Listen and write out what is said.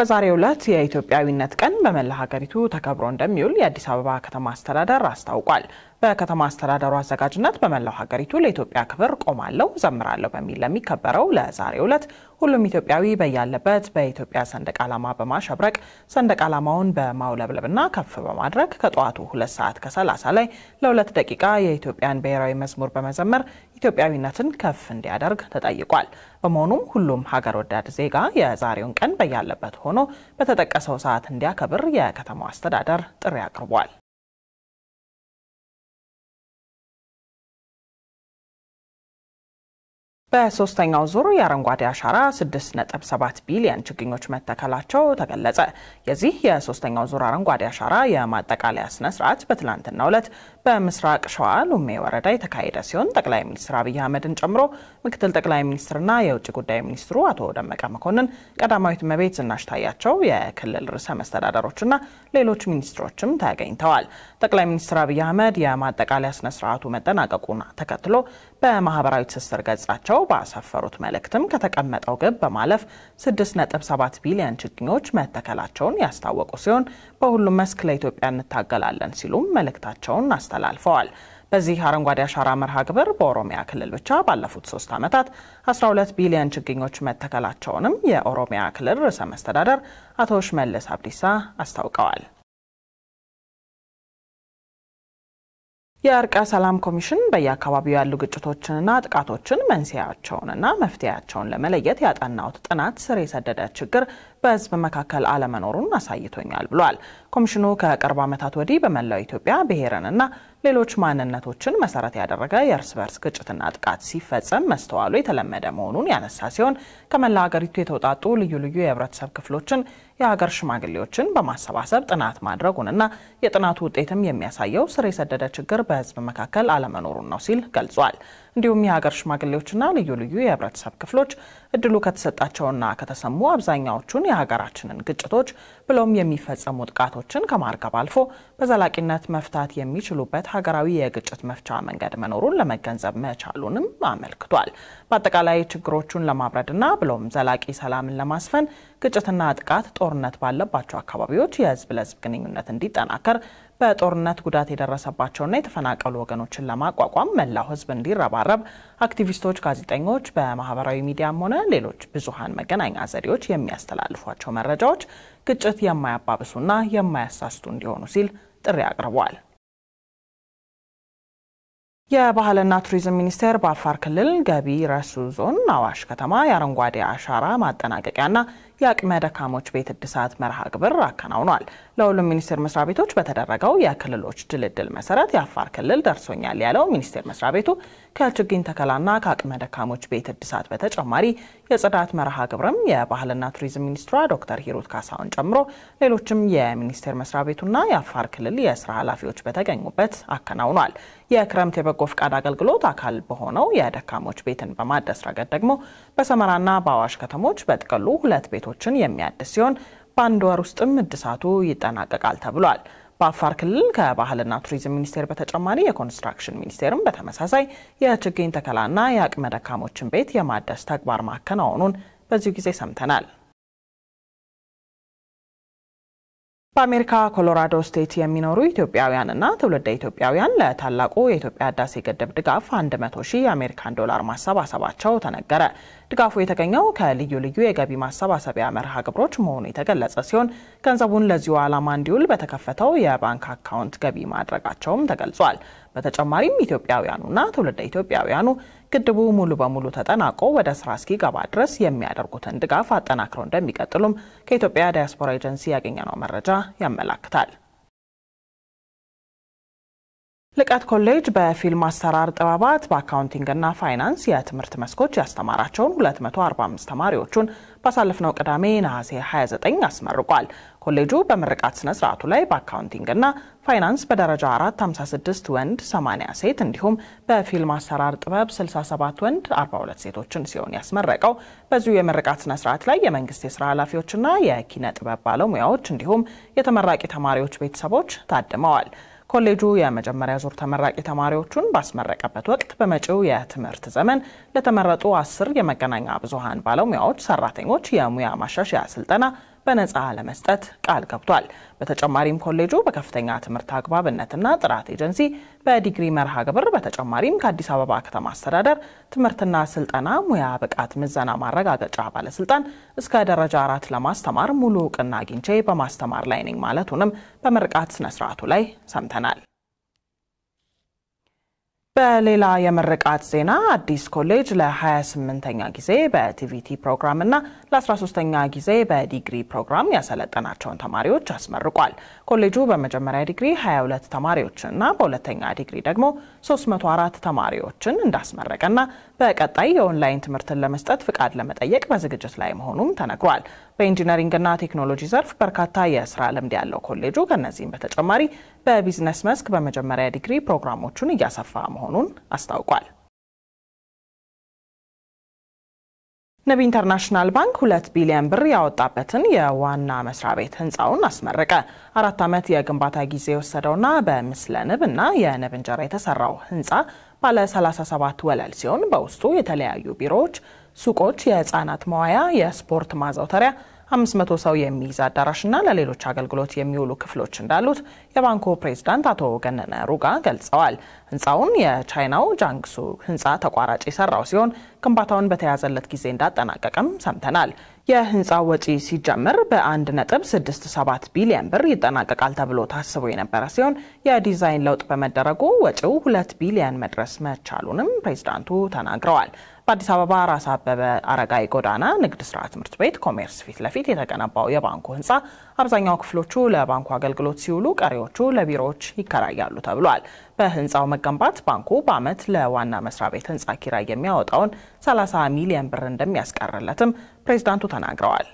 በዛሬው ዕለት የኢትዮጵያዊነት ቀን በመላ ሀገሪቱ ተከብሮ እንደሚውል የአዲስ አበባ ከተማ አስተዳደር አስታውቋል። በከተማ አስተዳደሩ አዘጋጅነት በመላው ሀገሪቱ ለኢትዮጵያ ክብር ቆማለሁ ዘምራለሁ በሚል ለሚከበረው ለዛሬው ዕለት ሁሉም ኢትዮጵያዊ በያለበት በኢትዮጵያ ሰንደቅ ዓላማ በማሸብረቅ ሰንደቅ ዓላማውን በማውለብለብና ከፍ በማድረግ ከጠዋቱ ሁለት ሰዓት ከሰላሳ ላይ ለሁለት ደቂቃ የኢትዮጵያን ብሔራዊ መዝሙር በመዘመር ኢትዮጵያዊነትን ከፍ እንዲያደርግ ተጠይቋል። በመሆኑም ሁሉም ሀገር ወዳድ ዜጋ የዛሬውን ቀን በያለበት ሆኖ በተጠቀሰው ሰዓት እንዲያከብር የከተማው አስተዳደር ጥሪ አቅርቧል። በሶስተኛው ዙር የአረንጓዴ አሻራ 6.7 ቢሊዮን ችግኞች መተከላቸው ተገለጸ። የዚህ የሶስተኛው ዙር አረንጓዴ አሻራ የማጠቃለያ ስነ ስርዓት በትላንትናው ዕለት በምስራቅ ሸዋ ሉሜ ወረዳ የተካሄደ ሲሆን ጠቅላይ ሚኒስትር አብይ አህመድን ጨምሮ ምክትል ጠቅላይ ሚኒስትርና የውጭ ጉዳይ ሚኒስትሩ አቶ ደመቀ መኮንን፣ ቀዳማዊት እመቤት ዝናሽ ታያቸው፣ የክልል ርዕሰ መስተዳደሮችና ሌሎች ሚኒስትሮችም ተገኝተዋል። ጠቅላይ ሚኒስትር አብይ አህመድ የማጠቃለያ ስነ ስርዓቱ መጠናቀቁን ተከትሎ በማህበራዊ ትስስር ገጻቸው ባሰፈሩት መልእክትም ከተቀመጠው ግብ በማለፍ 6.7 ቢሊዮን ችግኞች መተከላቸውን ያስታወቁ ሲሆን በሁሉም መስክ ለኢትዮጵያ እንታገላለን ሲሉም መልእክታቸውን አስተላልፈዋል። በዚህ አረንጓዴ አሻራ መርሃ ግብር በኦሮሚያ ክልል ብቻ ባለፉት ሶስት ዓመታት 12 ቢሊዮን ችግኞች መተከላቸውንም የኦሮሚያ ክልል ርዕሰ መስተዳደር አቶ ሽመልስ አብዲሳ አስታውቀዋል። የእርቀ ሰላም ኮሚሽን በየአካባቢው ያሉ ግጭቶችንና ጥቃቶችን መንስኤያቸውንና መፍትሄያቸውን ለመለየት ያጠናውት ጥናት ስር የሰደደ ችግር በህዝብ መካከል አለመኖሩን አሳይቶኛል ብሏል። ኮሚሽኑ ከቅርብ ዓመታት ወዲህ በመላው ኢትዮጵያ ብሔርንና ሌሎች ማንነቶችን መሰረት ያደረገ የእርስ በርስ ግጭትና ጥቃት ሲፈጸም መስተዋሉ የተለመደ መሆኑን ያነሳ ሲሆን ከመላ ሀገሪቱ የተውጣጡ ልዩ ልዩ የህብረተሰብ ክፍሎችን የሀገር ሽማግሌዎችን በማሰባሰብ ጥናት ማድረጉንና የጥናቱ ውጤትም የሚያሳየው ስር የሰደደ ችግር በህዝብ መካከል አለመኖሩን ነው ሲል ገልጿል። እንዲሁም የሀገር ሽማግሌዎችና ልዩ ልዩ የህብረተሰብ ክፍሎች እድሉ ከተሰጣቸውና ከተሰሙ አብዛኛዎቹን የሀገራችንን ግጭቶች ብሎም የሚፈጸሙ ጥቃቶችን ከማርገብ አልፎ በዘላቂነት መፍታት የሚችሉበት ሀገራዊ የግጭት መፍቻ መንገድ መኖሩን ለመገንዘብ መቻሉንም አመልክቷል። በአጠቃላይ ችግሮቹን ለማብረድና ብሎም ዘላቂ ሰላምን ለማስፈን ግጭትና ጥቃት፣ ጦርነት ባለባቸው አካባቢዎች የህዝብ ለህዝብ ግንኙነት እንዲጠናከር በጦርነት ጉዳት የደረሰባቸውና የተፈናቀሉ ወገኖችን ለማቋቋም መላው ሕዝብ እንዲረባረብ አክቲቪስቶች፣ ጋዜጠኞች በማህበራዊ ሚዲያም ሆነ ሌሎች ብዙሃን መገናኛ ዘዴዎች የሚያስተላልፏቸው መረጃዎች ግጭት የማያባብሱና የማያሳስቱ እንዲሆኑ ሲል ጥሪ አቅርቧል። የባህልና ቱሪዝም ሚኒስቴር በአፋር ክልል ገቢ ረሱ ዞን አዋሽ ከተማ የአረንጓዴ አሻራ ማጠናቀቂያና የአቅመ ደካሞች ቤት እድሳት መርሃ ግብር አከናውኗል። ለሁሉም ሚኒስቴር መስሪያ ቤቶች በተደረገው የክልሎች ድልድል መሰረት የአፋር ክልል ደርሶኛል ያለው ሚኒስቴር መስሪያ ቤቱ ከችግኝ ተከላና ከአቅመ ደካሞች ቤት እድሳት በተጨማሪ የጽዳት መርሃ ግብርም የባህልና ቱሪዝም ሚኒስትሯ ዶክተር ሂሩት ካሳሁን ጨምሮ ሌሎችም የሚኒስቴር መስሪያ ቤቱና የአፋር ክልል የስራ ኃላፊዎች በተገኙበት አከናውኗል። የክረምት የበጎ ፍቃድ አገልግሎት አካል በሆነው የደካሞች ቤትን በማደስ ረገድ ደግሞ በሰመራና በአዋሽ ከተሞች በጥቅሉ ሁለት ቤቶች ቤቶችን የሚያድስ ሲሆን በአንድ ወር ውስጥም እድሳቱ ይጠናቀቃል ተብሏል። በአፋር ክልል ከባህልና ቱሪዝም ሚኒስቴር በተጨማሪ የኮንስትራክሽን ሚኒስቴርም በተመሳሳይ የችግኝ ተከላና የአቅመ ደካሞችን ቤት የማደስ ተግባር ማከናወኑን በዚሁ ጊዜ ሰምተናል። በአሜሪካ ኮሎራዶ ስቴት የሚኖሩ ኢትዮጵያውያንና ትውልደ ኢትዮጵያውያን ለታላቁ የኢትዮጵያ ህዳሴ ግድብ ድጋፍ 100 ሺህ የአሜሪካን ዶላር ማሰባሰባቸው ተነገረ። ድጋፉ የተገኘው ከልዩ ልዩ የገቢ ማሰባሰቢያ መርሃ ግብሮች መሆኑ የተገለጸ ሲሆን ገንዘቡን ለዚሁ ዓላማ እንዲውል በተከፈተው የባንክ አካውንት ገቢ ማድረጋቸውም ተገልጿል። በተጨማሪም ኢትዮጵያውያኑና ትውልደ ኢትዮጵያውያኑ ግድቡ ሙሉ በሙሉ ተጠናቆ ወደ ስራ እስኪገባ ድረስ የሚያደርጉትን ድጋፍ አጠናክረው እንደሚቀጥሉም ከኢትዮጵያ ዲያስፖራ ኤጀንሲ ያገኘነው መረጃ ያመላክታል። ልቀት ኮሌጅ በፊልም አሰራር ጥበባት በአካውንቲንግና ፋይናንስ የትምህርት መስኮች ያስተማራቸውን 245 ተማሪዎቹን ባሳለፍነው ቅዳሜ ነሐሴ 29 አስመርቋል። ኮሌጁ በምርቃት ስነ ስርዓቱ ላይ በአካውንቲንግና ፋይናንስ በደረጃ 4 56 ወንድ 80 ሴት እንዲሁም በፊልም አሰራር ጥበብ 67 ወንድ 42 ሴቶችን ሲሆን ያስመረቀው። በዚሁ የምርቃት ስነ ስርዓት ላይ የመንግስት የስራ ኃላፊዎችና የኪነ ጥበብ ባለሙያዎች እንዲሁም የተመራቂ ተማሪዎች ቤተሰቦች ታድመዋል። ኮሌጁ የመጀመሪያ ዙር ተመራቂ ተማሪዎቹን ባስመረቀበት ወቅት በመጪው የትምህርት ዘመን ለተመረጡ አስር የመገናኛ ብዙኃን ባለሙያዎች ሰራተኞች የሙያ ማሻሻያ ስልጠና በነጻ ለመስጠት ቃል ገብቷል። በተጨማሪም ኮሌጁ በከፍተኛ ትምህርት አግባብነትና ጥራት ኤጀንሲ በዲግሪ መርሃ ግብር በተጨማሪም ከአዲስ አበባ ከተማ አስተዳደር ትምህርትና ስልጠና ሙያ ብቃት ምዘና ማረጋገጫ ባለስልጣን እስከ ደረጃ አራት ለማስተማር ሙሉ እውቅና አግኝቼ በማስተማር ላይ ነኝ ማለቱንም በምርቃት ስነስርዓቱ ላይ ሰምተናል። በሌላ የምርቃት ዜና አዲስ ኮሌጅ ለ28ኛ ጊዜ በቲቪቲ ፕሮግራም እና ለ13ኛ ጊዜ በዲግሪ ፕሮግራም ያሰለጠናቸውን ተማሪዎች አስመርቋል። ኮሌጁ በመጀመሪያ ዲግሪ 22 ተማሪዎችን እና በሁለተኛ ዲግሪ ደግሞ 304 ተማሪዎችን እንዳስመረቀና በቀጣይ የኦንላይን ትምህርትን ለመስጠት ፍቃድ ለመጠየቅ በዝግጅት ላይ መሆኑም ተነግሯል። በኢንጂነሪንግና ቴክኖሎጂ ዘርፍ በርካታ የስራ ልምድ ያለው ኮሌጁ ከነዚህም በተጨማሪ በቢዝነስ መስክ በመጀመሪያ ዲግሪ ፕሮግራሞቹን እያሰፋ መሆኑን አስታውቋል። ንብ ኢንተርናሽናል ባንክ ሁለት ቢሊዮን ብር ያወጣበትን የዋና መስሪያ ቤት ህንፃውን አስመረቀ። አራት ዓመት የግንባታ ጊዜ የወሰደውና በምስለ ንብ እና የንብ እንጀራ የተሰራው ህንፃ ባለ 37 ወለል ሲሆን በውስጡ የተለያዩ ቢሮዎች ሱቆች፣ የህፃናት መዋያ፣ የስፖርት ማዘውተሪያ፣ 500 ሰው የሚይዝ አዳራሽና ለሌሎች አገልግሎት የሚውሉ ክፍሎች እንዳሉት የባንኩ ፕሬዝዳንት አቶ ገነነ ሩጋ ገልጸዋል። ህንፃውን የቻይናው ጃንግሱ ህንፃ ተቋራጭ የሰራው ሲሆን ግንባታውን በተያዘለት ጊዜ እንዳጠናቀቀም ሰምተናል። የህንፃው ወጪ ሲጨምር በ1.67 ቢሊዮን ብር ይጠናቀቃል ተብሎ ታስቦ የነበረ ሲሆን የዲዛይን ለውጥ በመደረጉ ወጪው 2 ቢሊዮን መድረስ መቻሉንም ፕሬዝዳንቱ ተናግረዋል። በአዲስ አበባ ራስ አበበ አረጋይ ጎዳና ንግድ ስራ ትምህርት ቤት ኮሜርስ ፊት ለፊት የተገነባው የባንኩ ህንፃ አብዛኛው ክፍሎቹ ለባንኩ አገልግሎት ሲውሉ፣ ቀሪዎቹ ለቢሮዎች ይከራያሉ ተብሏል። በህንፃው መገንባት ባንኩ በዓመት ለዋና መስሪያ ቤት ህንፃ ኪራይ የሚያወጣውን 30 ሚሊየን ብር እንደሚያስቀርለትም ፕሬዚዳንቱ ተናግረዋል።